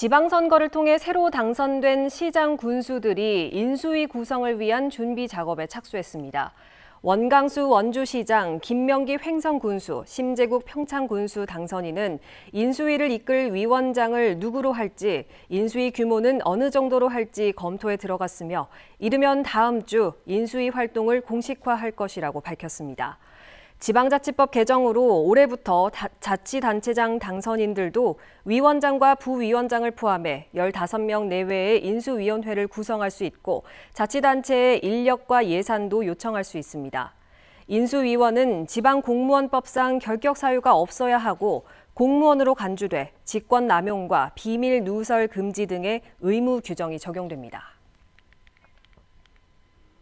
지방선거를 통해 새로 당선된 시장 군수들이 인수위 구성을 위한 준비 작업에 착수했습니다. 원강수 원주시장, 김명기 횡성군수, 심재국 평창군수 당선인은 인수위를 이끌 위원장을 누구로 할지, 인수위 규모는 어느 정도로 할지 검토에 들어갔으며 이르면 다음 주 인수위 활동을 공식화할 것이라고 밝혔습니다. 지방자치법 개정으로 올해부터 자치단체장 당선인들도 위원장과 부위원장을 포함해 15명 내외의 인수위원회를 구성할 수 있고 자치단체의 인력과 예산도 요청할 수 있습니다. 인수위원은 지방공무원법상 결격 사유가 없어야 하고 공무원으로 간주돼 직권 남용과 비밀 누설 금지 등의 의무 규정이 적용됩니다.